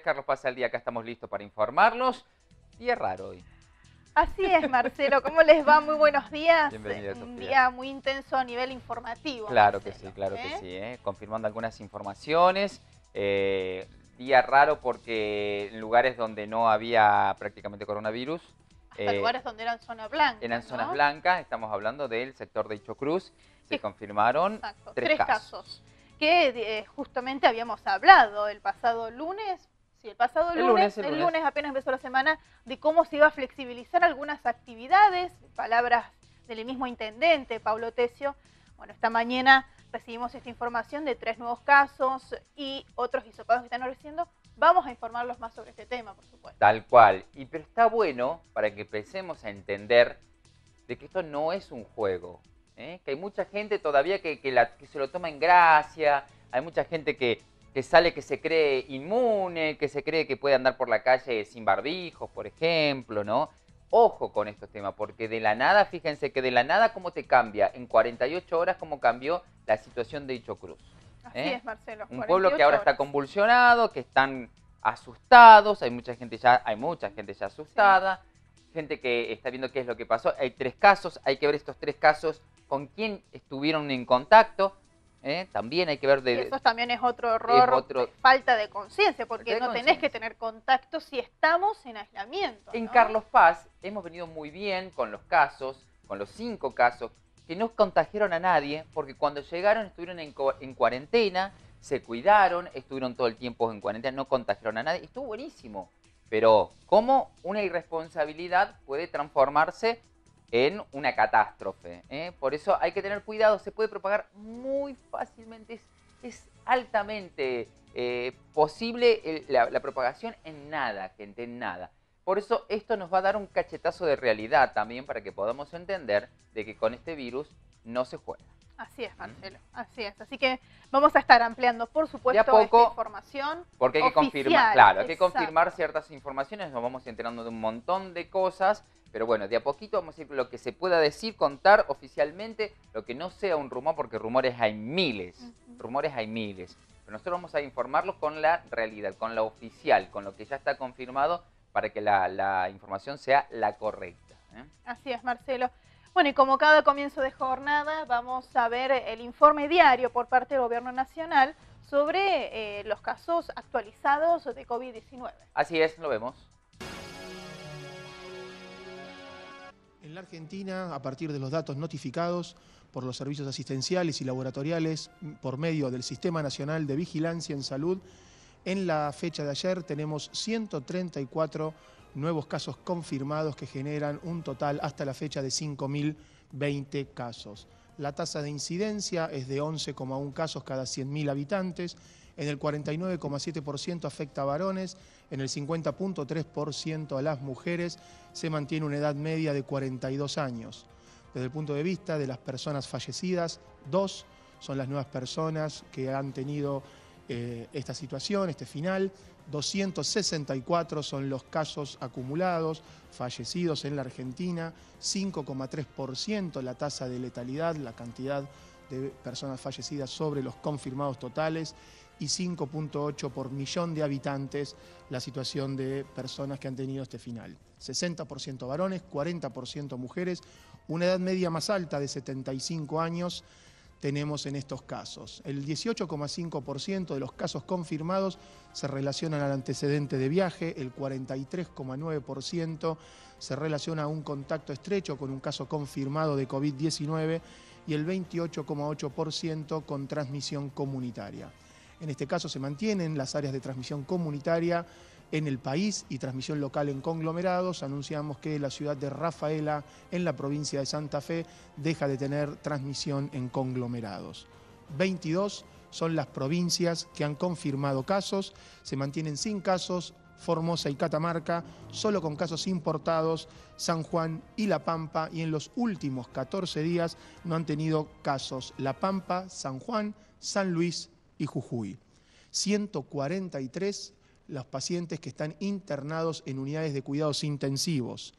Carlos Pasa el Día, acá estamos listos para informarlos. Día raro hoy. Así es, Marcelo, ¿cómo les va? Muy buenos días. Un día muy intenso a nivel informativo. Claro que sí, claro que ¿eh? sí. ¿eh? Confirmando algunas informaciones. Eh, día raro porque en lugares donde no había prácticamente coronavirus. En lugares donde eran zona blancas. Eran zonas blancas, estamos hablando del sector de Ichocruz. Se confirmaron tres, casos. que justamente habíamos hablado el pasado lunes el pasado lunes, el lunes, apenas empezó la semana, de cómo se iba a flexibilizar algunas actividades, palabras del mismo intendente, Pablo Tecio. Bueno, esta mañana recibimos esta información de tres nuevos casos y otros hisopados que están ofreciendo. Vamos a informarlos más sobre este tema, por supuesto. Tal cual. Y pero está bueno para que empecemos a entender de que esto no es un juego. ¿eh? Que hay mucha gente todavía que, que se lo toma en gracia, hay mucha gente que que sale que se cree inmune, que se cree que puede andar por la calle sin barbijos, por ejemplo, ¿no? Ojo con estos temas, porque de la nada, fíjense que de la nada cómo te cambia, en 48 horas cómo cambió la situación de Dicho Cruz. Así ¿Eh? es, Marcelo. Un pueblo que ahora está convulsionado, que están asustados, hay mucha gente ya, hay mucha gente ya asustada, gente que está viendo qué es lo que pasó. Hay tres casos, hay que ver estos tres casos con quién estuvieron en contacto, ¿eh? También hay que ver de... eso también es otro error, eh, falta de conciencia, porque no tenés que tener contacto si estamos en aislamiento. En Carlos Paz hemos venido muy bien con los casos, con los cinco casos, que no contagiaron a nadie, porque cuando llegaron estuvieron en, en cuarentena, se cuidaron, estuvieron todo el tiempo en cuarentena, no contagiaron a nadie, estuvo buenísimo. Pero cómo una irresponsabilidad puede transformarse en una catástrofe. ¿eh? Por eso hay que tener cuidado, se puede propagar muy fácilmente, es, altamente eh, posible la, la, propagación en nada, gente, en nada. Por eso esto nos va a dar un cachetazo de realidad también para que podamos entender de que con este virus no se juega. Así es, Marcelo, así es. Así que vamos a estar ampliando, por supuesto, poco, esta información. Porque hay que confirmar, claro, hay que confirmar ciertas informaciones, nos vamos enterando de un montón de cosas, pero bueno, de a poquito vamos a ir lo que se pueda decir, contar oficialmente, lo que no sea un rumor, porque rumores hay miles, rumores hay miles. Pero nosotros vamos a informarlos con la realidad, con la oficial, con lo que ya está confirmado para que la, información sea la correcta. ¿eh? Así es, Marcelo. Bueno, y como cada comienzo de jornada, vamos a ver el informe diario por parte del Gobierno Nacional sobre eh, los casos actualizados de COVID-19. Así es, lo vemos. En la Argentina, a partir de los datos notificados por los servicios asistenciales y laboratoriales por medio del Sistema Nacional de Vigilancia en Salud, en la fecha de ayer tenemos 134 nuevos casos confirmados que generan un total hasta la fecha de 5.020 casos. La tasa de incidencia es de 11,1 casos cada 100.000 habitantes, en el 49,7% afecta a varones, en el 50,3% a las mujeres, se mantiene una edad media de 42 años. Desde el punto de vista de las personas fallecidas, dos son las nuevas personas que han tenido eh, esta situación, este final, 264 son los casos acumulados, fallecidos en la Argentina, 5,3% la tasa de letalidad, la cantidad de personas fallecidas sobre los confirmados totales y 5.8 por millón de habitantes la situación de personas que han tenido este final. 60% varones, 40% mujeres, una edad media más alta de 75 años, tenemos en estos casos. El 18,5% de los casos confirmados se relacionan al antecedente de viaje, el 43,9% se relaciona a un contacto estrecho con un caso confirmado de COVID-19 y el 28,8% con transmisión comunitaria. En este caso se mantienen las áreas de transmisión comunitaria en el país y transmisión local en conglomerados. Anunciamos que la ciudad de Rafaela, en la provincia de Santa Fe, deja de tener transmisión en conglomerados. 22 son las provincias que han confirmado casos, se mantienen sin casos. Formosa y Catamarca, solo con casos importados, San Juan y La Pampa, y en los últimos 14 días no han tenido casos La Pampa, San Juan, San Luis y Jujuy. 143 los pacientes que están internados en unidades de cuidados intensivos.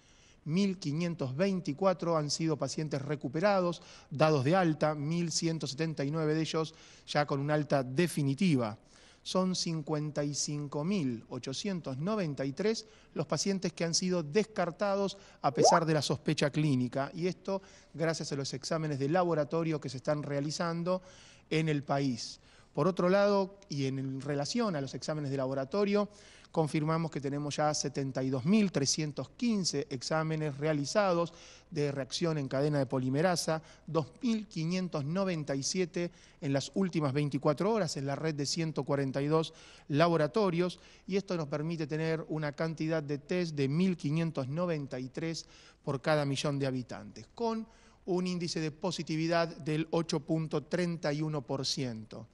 1.524 han sido pacientes recuperados, dados de alta, 1.179 de ellos ya con una alta definitiva. Son 55.893 los pacientes que han sido descartados a pesar de la sospecha clínica y esto gracias a los exámenes de laboratorio que se están realizando en el país. Por otro lado, y en relación a los exámenes de laboratorio, confirmamos que tenemos ya 72.315 exámenes realizados de reacción en cadena de polimerasa, 2.597 en las últimas 24 horas en la red de 142 laboratorios y esto nos permite tener una cantidad de test de 1.593 por cada millón de habitantes, con un índice de positividad del 8.31%.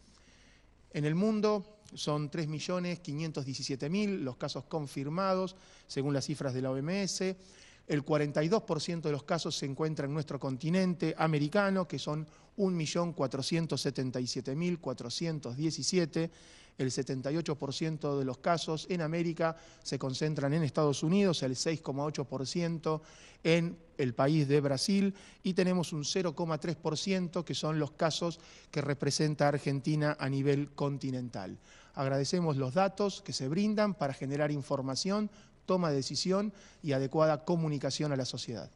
En el mundo son 3.517.000 los casos confirmados, según las cifras de la OMS. El 42% de los casos se encuentra en nuestro continente americano, que son 1.477.417 el 78% de los casos en América se concentran en Estados Unidos, el 6,8% en el país de Brasil y tenemos un 0,3% que son los casos que representa Argentina a nivel continental. Agradecemos los datos que se brindan para generar información, toma de decisión y adecuada comunicación a la sociedad.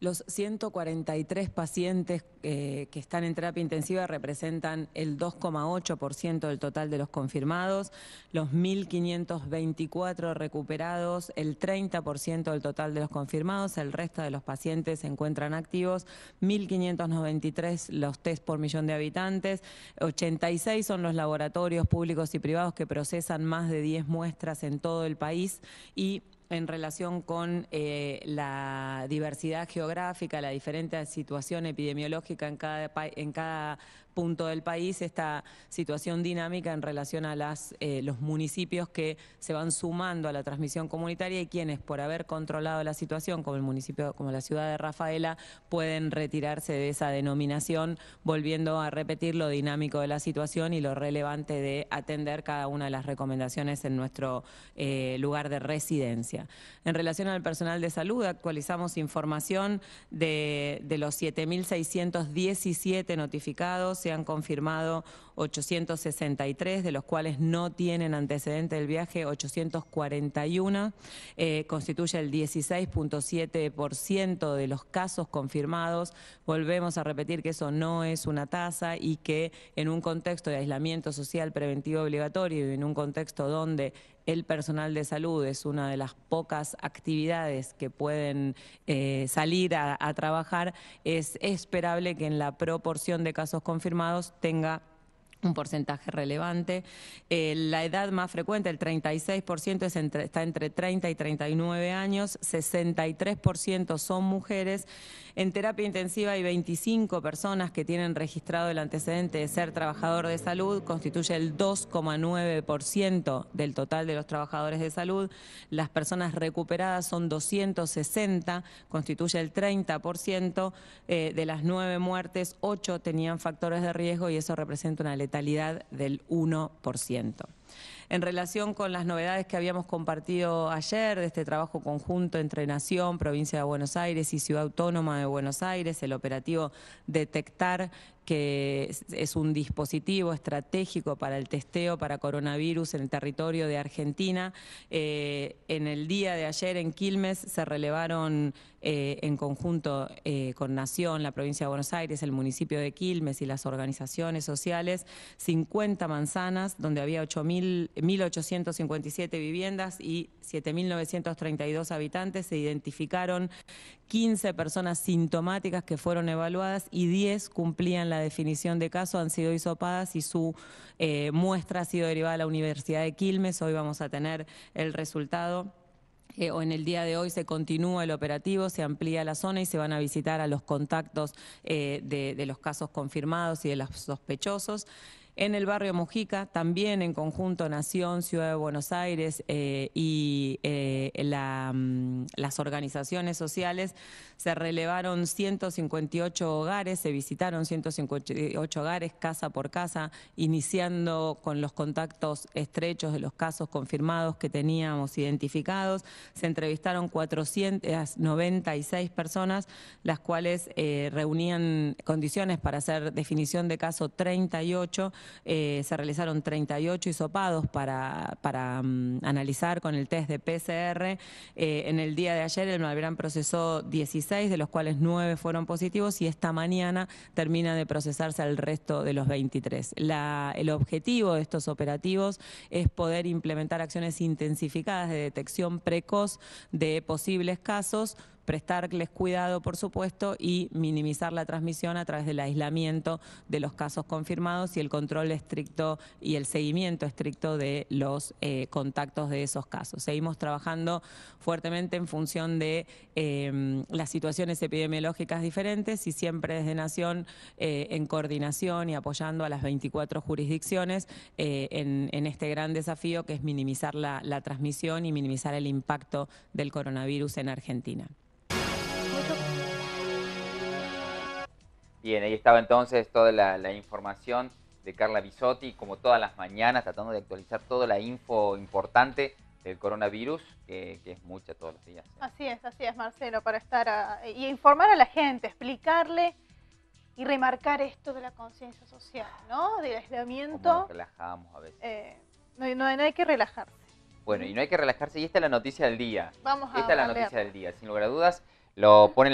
Los 143 pacientes eh, que están en terapia intensiva representan el 2,8% del total de los confirmados, los 1.524 recuperados, el 30% del total de los confirmados, el resto de los pacientes se encuentran activos, 1.593 los test por millón de habitantes, 86 son los laboratorios públicos y privados que procesan más de 10 muestras en todo el país y en relación con eh, la diversidad geográfica, la diferente situación epidemiológica en cada, en cada punto del país esta situación dinámica en relación a las, eh, los municipios que se van sumando a la transmisión comunitaria y quienes por haber controlado la situación, como el municipio, como la ciudad de Rafaela, pueden retirarse de esa denominación, volviendo a repetir lo dinámico de la situación y lo relevante de atender cada una de las recomendaciones en nuestro eh, lugar de residencia. En relación al personal de salud, actualizamos información de los 7.617 notificados se han confirmado 863, de los cuales no tienen antecedente del viaje 841, eh, constituye el 16.7% de los casos confirmados. Volvemos a repetir que eso no es una tasa y que en un contexto de aislamiento social preventivo obligatorio y en un contexto donde el personal de salud es una de las pocas actividades que pueden eh, salir a, a trabajar, es esperable que en la proporción de casos confirmados tenga un porcentaje relevante. Eh, la edad más frecuente, el 36%, es está entre 30 y 39 años, 63% son mujeres. En terapia intensiva hay 25 personas que tienen registrado el antecedente de ser trabajador de salud, constituye el 2,9% del total de los trabajadores de salud. Las personas recuperadas son 260, constituye el 30% eh, de las nueve muertes, 8 tenían factores de riesgo y eso representa una letra del 1%. En relación con las novedades que habíamos compartido ayer de este trabajo conjunto entre Nación, Provincia de Buenos Aires y Ciudad Autónoma de Buenos Aires, el operativo Detectar, que es un dispositivo estratégico para el testeo para coronavirus en el territorio de Argentina. Eh, en el día de ayer en Quilmes se relevaron eh, en conjunto eh, con Nación, la provincia de Buenos Aires, el municipio de Quilmes y las organizaciones sociales 50 manzanas donde había 1.857 viviendas y 7.932 habitantes. Se identificaron 15 personas sintomáticas que fueron evaluadas y 10 cumplían la la definición de caso han sido isopadas y su eh, muestra ha sido derivada a la Universidad de Quilmes. Hoy vamos a tener el resultado. Eh, o en el día de hoy se continúa el operativo, se amplía la zona y se van a visitar a los contactos eh, de los casos confirmados y de los sospechosos en el barrio Mujica, también en conjunto Nación, Ciudad de Buenos Aires eh, y eh, mm, las organizaciones sociales, se relevaron 158 hogares, se visitaron 158 hogares casa por casa, iniciando con los contactos estrechos de los casos confirmados que teníamos identificados. Se entrevistaron 496 personas, las cuales eh, reunían condiciones para hacer definición de caso 38 eh, se realizaron 38 hisopados para, para mm, analizar con el test de PCR. Eh, en el día de ayer el Malverán procesó 16, de los cuales 9 fueron positivos y esta mañana termina de procesarse al resto de los 23. La, el objetivo de estos operativos es poder implementar acciones intensificadas de detección precoz de posibles casos prestarles cuidado, por supuesto, y minimizar la transmisión a través del aislamiento de los casos confirmados y el control estricto y el seguimiento estricto de los eh, contactos de esos casos. Seguimos trabajando fuertemente en función de em, las situaciones epidemiológicas diferentes y siempre desde Nación eh, en coordinación y apoyando a las 24 jurisdicciones eh, en, este gran desafío que es minimizar la transmisión y minimizar el impacto del coronavirus en Argentina. Bien, ahí estaba entonces toda la, información de Carla Bisotti, como todas las mañanas, tratando de actualizar toda la info importante del coronavirus, que, es mucha todos los días. ¿eh? Así es, así es, Marcelo, para estar a, y informar a la gente, explicarle y remarcar esto de la conciencia social, ¿no? Del aislamiento. relajamos a veces. Eh, no, hay que relajarse. Bueno, y no hay que relajarse, y esta es la noticia del día. Vamos a Esta es la noticia del día, sin lugar a dudas. Lo ponen